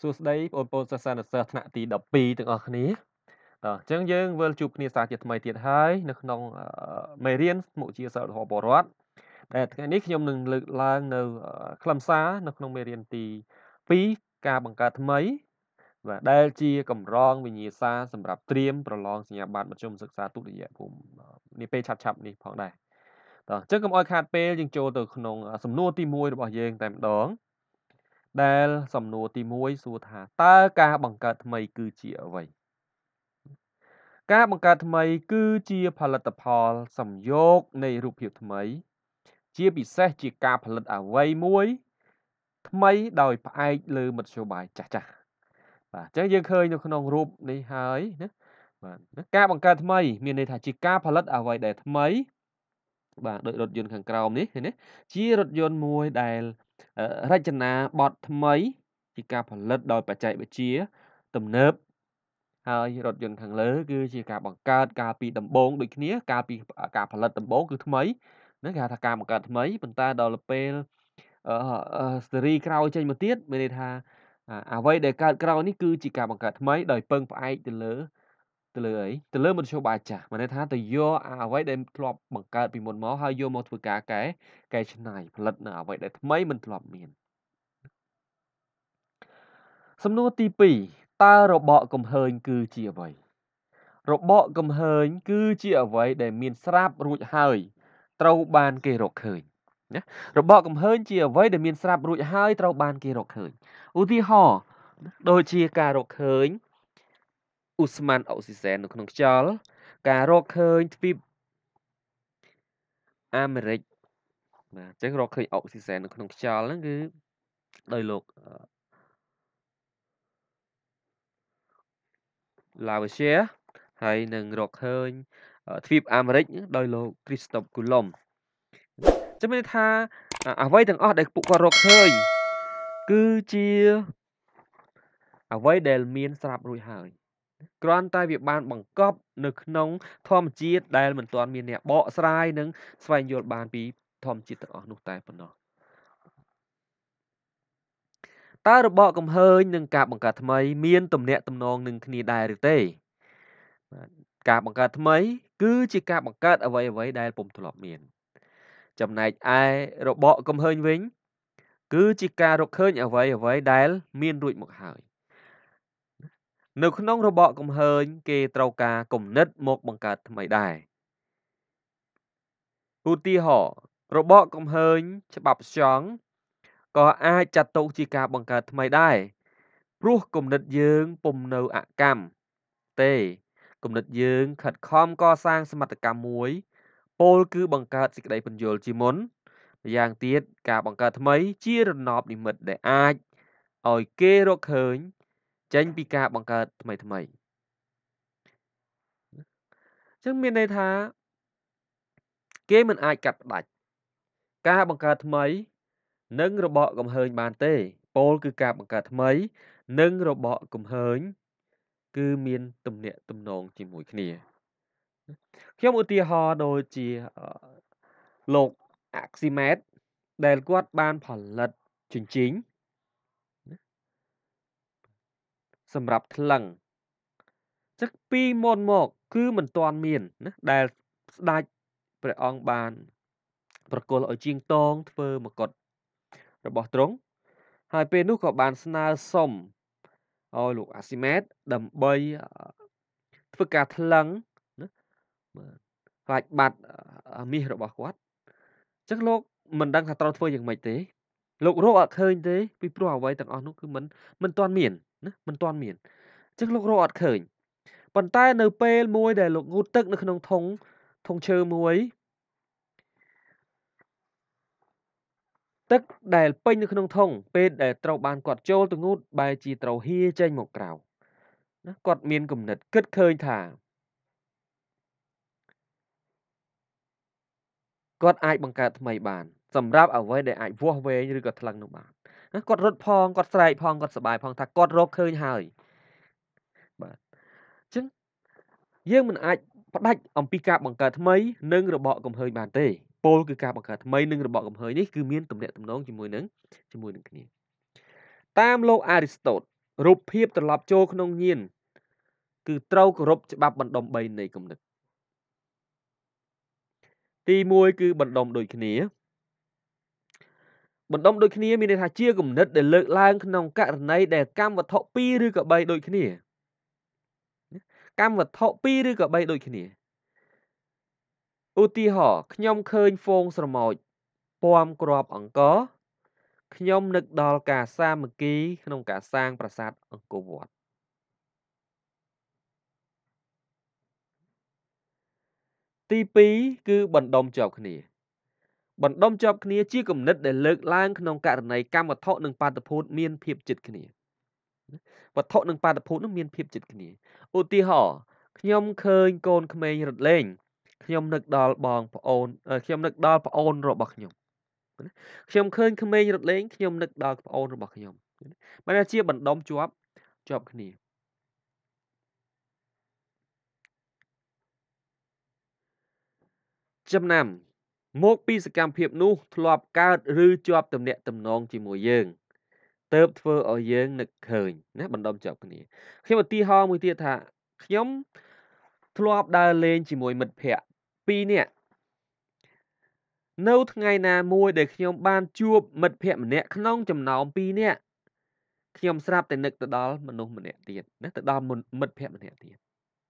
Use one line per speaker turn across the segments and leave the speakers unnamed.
សួស្តីបងប្អូនសិស្សានុសិស្សថ្នាក់ទី12ទាំងអស់គ្នាតោះអញ្ចឹងយើងវិលជួបគ្នាសាជាថ្មីទៀតហើយនៅក្នុងមេរៀនមុខជាសិលធម៌បរដ្ឋដែលថ្ងៃនេះខ្ញុំនឹងលើកឡើងនៅ ខ្លឹមសារ នៅក្នុងមេរៀនទី2ការបង្កើតថ្មីបាទដែលជា កម្រង វិញ្ញាសាសម្រាប់ត្រៀមប្រឡងសញ្ញាបត្រមធ្យមសិក្សាទុតិយភូមិនេះពេលឆាប់ឆាប់នេះផងដែរតោះអញ្ចឹងកុំអោយខាតពេលយើងចូលទៅក្នុងសំណួរទី1របស់យើងតែម្ដងដែល សំណួរទី1សួរថាតើការបង្កើតថ្មី គឺជាអ្វីការបង្កើតថ្មី គឺជាផលិតផលសំយោគនៃរូបភាពថ្មី ជាពិសេសជាការផលិតអ្វីមួយ ថ្មីដោយផ្អែកលើមធ្យោបាយចាស់ចាស់បាទអញ្ចឹងយើងឃើញនៅក្នុងរូបនេះហើយណាបាទការបង្កើតថ្មី មានន័យថាជាការផលិតអ្វីដែលថ្មីបាទដោយរថយន្តខាងក្រោមនេះឃើញទេជារថយន្តមួយដែល រចនាបទថ្មី ជាការផលិត ដោយបច្ចេកវិទ្យាទំនើបហើយរថយន្តខាងលើ គឺជាការបង្កើតការពីដំបងដូចគ្នាការពីការផលិតដំបងគឺថ្មីណាគេថាការបង្កើតថ្មីប៉ុន្តែដល់ពេលសេរីក្រោយចេញមកទៀតមានន័យថាអ្វីដែលកើតក្រោយនេះគឺជាការបង្កើតថ្មីដោយពឹងផ្អែកទៅលើទៅលើអីទៅលើមធ្យោបាយចាស់មានន័យថាទៅយកអ្វីដែលធ្លាប់បង្កើតពីមុនមកហើយយកមកធ្វើការកែកែច្នៃផលិតនៅអ្វីដែលថ្មីមិនធ្លាប់មានសំណួរទី2តើរបកកំហើញគឺជាអ្វីរបកកំហើញគឺជាអ្វីដែលមានស្រាប់រួចហើយត្រូវបានគេរកឃើញណារបកកំហើញជាអ្វីដែលមានស្រាប់រួចហើយត្រូវបានគេរកឃើញឧទាហរណ៍ដូចជាការរកឃើញឧស្ម័នអុកស៊ីសែននៅក្នុងខ្យល់ការរកឃើញទ្វីបអាមេរិកបាទអញ្ចឹងរកឃើញអុកស៊ីសែននៅក្នុងខ្យល់ហ្នឹងគឺដោយលោកឡាវជាហើយនឹងរកឃើញទ្វីបអាមេរិកដោយលោកគ្រីស្តូបគូឡុំចាំមានថាអ្វីទាំងអស់ដែលពួកគាត់រកឃើញគឺជា អ្វីដែល មាន ស្រាប់រួចហើយគ្រាន់តែវាបានបង្កប់នៅក្នុងធម្មជាតិដែលមិនទាន់មានអ្នកបកស្រាយនិងស្វែងយល់បានពីធម្មជាតិទាំងអស់នោះតែប៉ុណ្ណោះតើរបបកំហើញនិងការបង្កើតថ្មីមានទំនាក់ទំនងនឹងគ្នាដែរឬទេបាទការបង្កើតថ្មីគឺជាការបង្កើតអ្វីអ្វីដែលពុំធ្លាប់មាន ចំណែកឯរបបកំហើញវិញ គឺជាការរកឃើញអ្វីអ្វីដែលមានរួចមកហើយនៅក្នុងរបបកំហើញ គេត្រូវការគំនិតមកបង្កើតថ្មីដែរឧទាហរណ៍របបកំហើញច្បាប់ស្យង់ក៏អាចចាត់ទុកជាការ បង្កើតថ្មីដែរព្រោះគំនិតយើងពុំនៅអកម្មទេគំនិតយើងខិតខំកសាងសមត្ថកម្មមួយពោលគឺ បង្កើតសេចក្តីពន្យល់ជាមុនម្យ៉ាងទៀតការបង្កើតថ្មីជារណបនិមិត្តដែលអាចឲ្យគេរកឃើញចេញពីការបង្កើតថ្មីថ្មីអញ្ចឹងមានន័យថាគេមិនអាចកាត់ផ្ដាច់ការបង្កើតថ្មី និង របកកំហើញ បានទេពោលគឺការ បង្កើតថ្មី និងរបកកំហើញ គឺមាន ទំនាក់ទំនង ជាមួយគ្នា ខ្ញុំឧទាហរណ៍ដូចជាលោក Aximet ដែលគាត់ បានផលិតជញ្ជីងសម្រាប់ថ្លឹងចឹកពីមុនមកគឺមិនទាន់មានណាដែលស្ដេចព្រះអង្គបាន ប្រគល់ឲ្យជាងតងធ្វើមកុដរបស់ទ្រង់ហើយពេលនោះក៏បាន ស្នើសុំឲ្យលោកអាស៊ីម៉ែតដើម្បីធ្វើការថ្លឹងណាខ្លាចបាត់មាសរបស់គាត់ចឹងលោកមិនដឹងថាត្រូវធ្វើយ៉ាងម៉េចទេ លោករកអត់ឃើញទេពីព្រោះអ្វីទាំងអស់នោះគឺមិនមិនទាន់មានណាមិនទាន់មានអញ្ចឹងលោករកអត់ឃើញប៉ុន្តែនៅពេលមួយដែលលោកងូតទឹកនៅក្នុងធុងធុងឈើមួយទឹកដែល ពេញនៅក្នុងធុងពេលដែលត្រូវបានគាត់ចូលទៅងូតបែរជាត្រូវហៀចេញ មកក្រៅណាគាត់មានគំនិតគិតឃើញថាគាត់អាចបង្កើតថ្មីបានសម្រាប់អ្វីដែលអាចវាស់វែងឬក៏ថ្លឹងនោះបានគាត់រត់ផងគាត់ស្រែកផងគាត់សប្បាយផងថាគាត់រកឃើញហើយបាទអញ្ចឹងយើងមិនអាចផ្ដាច់អំពីការបង្កើតថ្មីនិងរបបកំហើញបានទេពលគឺការបង្កើតថ្មីនិងរបបកំហើញនេះគឺមានទំនាក់ទំនងជាមួយនឹងជាមួយនឹងគ្នា តាមលោកអារីស្តូតរូបភាព ត្រឡប់ចូលក្នុងញៀនគឺត្រូវគោរពច្បាប់បណ្ដុំ3នៃគំនិតទី1គឺបណ្ដុំដូចគ្នាបណ្ដុំដូចគ្នាមានន័យថាជាគំនិតដែលលើកឡើងក្នុងករណីដែលកម្មវត្ថុ2ឬក៏3ដូចគ្នាកម្មវត្ថុ2ឬក៏3ដូចគ្នាឧទាហរណ៍ខ្ញុំឃើញហ្វូងស្រមោចពំក្របអង្គរខ្ញុំនឹកដល់ការសាមគ្គីក្នុងការសាងប្រាសាទអង្គរវត្តទី2គឺបណ្ដុំជាប់គ្នាបណ្ដុំជាប់គ្នាជាគំនិតដែលលើកឡើងក្នុងករណីកម្មវត្ថុនិងបាតុភូតមានភាពជិតគ្នាវត្ថុនិងបាតុភូតនោះមានភាពជិតគ្នាឧទាហរណ៍ខ្ញុំឃើញកូនក្មេងរត់លេងខ្ញុំនឹកដល់បងប្អូនខ្ញុំនឹកដល់ប្អូនរបស់ខ្ញុំខ្ញុំឃើញក្មេងរត់លេងខ្ញុំនឹកដល់ប្អូនរបស់ខ្ញុំបានថាជាបណ្ដុំជាប់ជាប់គ្នាចំណាំមកពីសកម្មភាព នោះធ្លាប់កើតឬជាប់ទំនាក់ទំនងជាមួយយើងតើបធ្វើឲ្យយើងនឹកឃើញណាបណ្ដុំជាប់គ្នា ខ្ញុំឧទាហរណ៍មួយទៀតថាខ្ញុំធ្លាប់ដើរលេងជាមួយមិត្តភ័ក្ដិ2នាក់នៅថ្ងៃណា មួយដែលខ្ញុំបាន ជួប មិត្តភ័ក្ដិម្នាក់ក្នុងចំណោម2នាក់ខ្ញុំស្រាប់តែនឹកទៅដល់មនុស្សម្នាក់ទៀតណាទៅដល់មិត្តភ័ក្ដិម្នាក់ទៀត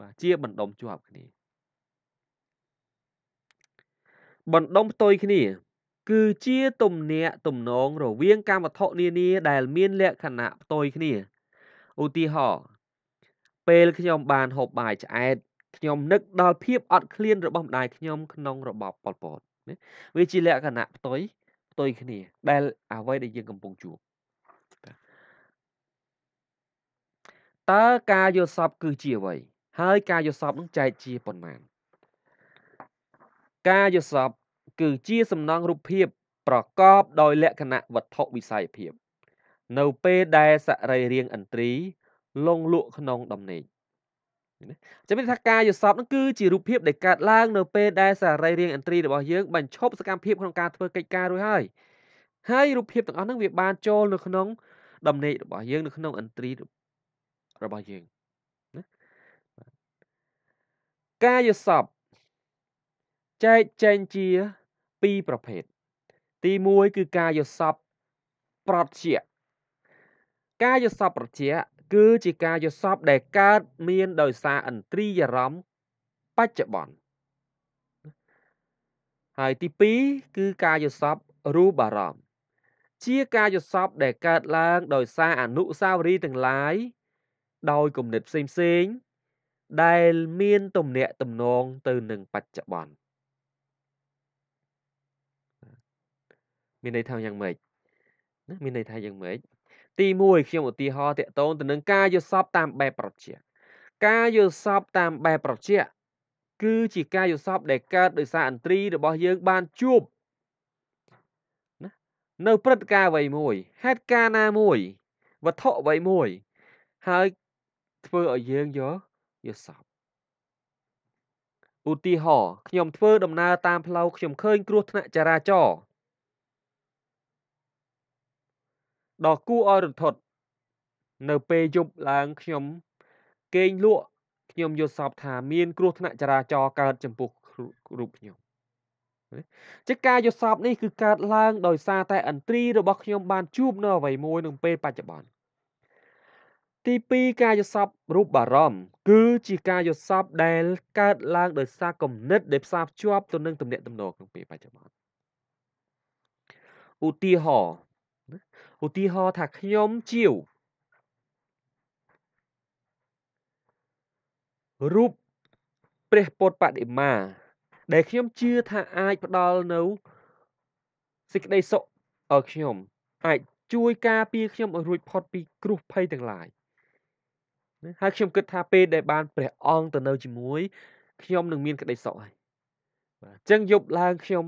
បាទជាបណ្ដុំជាប់គ្នាបណ្ដុំផ្ទុយគ្នាគឺជា ទំនាក់ទំនង រវាងកម្មវត្ថុនានាដែល មាន លក្ខណៈផ្ទុយគ្នាឧទាហរណ៍ពេលខ្ញុំបានហូបបាយឆ្អែតខ្ញុំនឹកដល់ភាពអត់ឃ្លានរបស់ម្ដាយខ្ញុំក្នុងរបបប៉ុលពតវាជាលក្ខណៈផ្ទុយផ្ទុយគ្នាដែលអ្វីដែលយើងកំពុងជួបតើការយល់សពគឺជាអ្វីហើយការយល់សពនឹងចែកជាប៉ុន្មានការយល់សប្តិគឺជាសំណង់រូបភាពប្រកបដោយលក្ខណៈវត្ថុវិស័យភាព នៅពេលដែលសរីរាង្គឥន្ទ្រី លងលក់ក្នុងដំណេកចាំមានថាការយល់សប្តិនោះគឺជារូបភាពដែលកើតឡើងនៅពេលដែលសរីរាង្គឥន្ទ្រីរបស់យើងបញ្ឈប់សកម្មភាពក្នុងការធ្វើកិច្ចការរួចហើយហើយរូបភាពទាំងអស់ហ្នឹងវាបានចូលនៅក្នុងដំណេករបស់យើងនៅក្នុងឥន្ទ្រីរបស់យើងណាការយល់សប្តិចែកចែងជា2ប្រភេទទី1គឺការយល់សពប្រតជាការយល់សពប្រតជាគឺជាការយល់សពដែលកើតមានដោយសារឥន្ទ្រីយរំបច្ចុប្បន្នហើយទី2គឺការយល់សពរូបារំជាការយល់សពដែលកើតឡើងដោយសារអនុសាវរីយ៍ទាំងឡាយដោយគំនិតផ្សេងៗដែលមានទំនាក់ទំនងទៅនឹងបច្ចុប្បន្នមានន័យថាយ៉ាងម៉េចណាមានន័យថាយ៉ាងម៉េចទី1ខ្ញុំឧទាហរណ៍តកតូនទៅនឹងការយល់សពតាមបែបប្រជា ការយល់សពតាមបែបប្រជា គឺជាការយល់សពដែលកើតដោយសារអន្ត្រីរបស់យើងបានជួបណានៅព្រឹត្តិការណ៍អ្វីមួយហេតុការណ៍ណាមួយវត្ថុអ្វីមួយ ហើយធ្វើឲ្យយើងយកយល់សពឧទាហរណ៍ខ្ញុំធ្វើ ដំណើរតាមផ្លូវខ្ញុំឃើញ គ្រោះថ្នាក់ចរាចរណ៍ដ៏គួរឲ្យរន្ធត់នៅពេលយប់ឡើងខ្ញុំគេងលក់ខ្ញុំយល់សប្តិថាមានគ្រោះថ្នាក់ចរាចរណ៍កើតចំពោះរូបខ្ញុំជាការយល់សប្តិនេះគឺកើតឡើងដោយសារតែអន្ត្រីរបស់ខ្ញុំបានជួបនៅអ្វីមួយនឹងពេលបច្ចុប្បន្នទី2ការយល់សប្តិរូបបារម្ភគឺជាការយល់សប្តិដែលកើតឡើង ដោយសារគំនិតដែលផ្សារភ្ជាប់ទៅនឹងទំនាក់ទំនងក្នុងពេលបច្ចុប្បន្នឧទាហរណ៍ឧទាហរណ៍ថាខ្ញុំជាវរូបព្រះពុទ្ធបដិមាដែល ខ្ញុំជឿថាអាចផ្ដល់នៅសេចក្តីសុខឲ្យខ្ញុំអាចជួយ ការពារខ្ញុំឲ្យរួចផុតពីគ្រោះភ័យទាំងឡាយហើយខ្ញុំគិតថាពេលដែលបានព្រះអង្គទៅនៅ ជាមួយ ខ្ញុំនឹងមាន ក្តីសុខហើយបាទអញ្ចឹងយប់ឡើងខ្ញុំ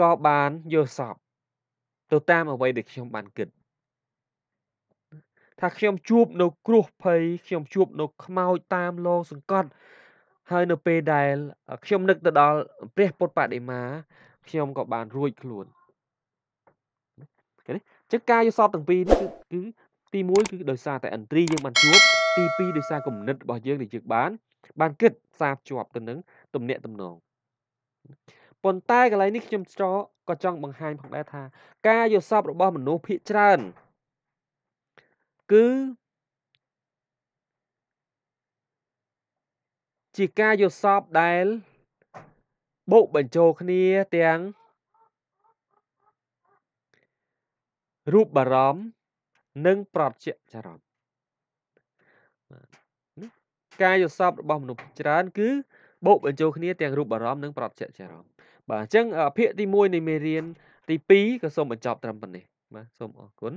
ក៏បានយល់សប្តិទៅតាមអ្វីដែលខ្ញុំបានគិតថាខ្ញុំជួបនៅគ្រោះភ័យខ្ញុំជួបនៅ ខ្មោចតាមលងសង្កត់ហើយនៅពេលដែលខ្ញុំនឹកទៅដល់ព្រះពុទ្ធបដិមាខ្ញុំក៏បានរួចខ្លួនឃើញទេចឹងការយល់សពទាំងពីរនេះគឺគឺទី1គឺដោយសារតែឥន្ទ្រីយើងបានជួបទី2ដោយសារគំនិតរបស់យើងដែលយើងបានបានគិតផ្សារភ្ជាប់ទៅនឹងទំនាក់ទំនងប៉ុន្តែកន្លែងនេះខ្ញុំចោក៏ចង់បង្ហាញផងដែរថា ការយល់សប្តិរបស់មនុស្សភាគច្រើនគឺជាការយល់សប្តិដែលបុកបញ្ចូលគ្នាទាំងរូបបារម្ភនិងប្រតិចរណ៍ការយល់សប្តិរបស់មនុស្សច្រើនគឺបូកបញ្ចូលគ្នាទាំងរូបអារម្មណ៍និងប្រតិចរណ៍បាទអញ្ចឹងភាគទី1នៃមេរៀន ទី2ក៏សូមបញ្ចប់ត្រឹមប៉ុណ្ណេះបាទសូមអរគុណ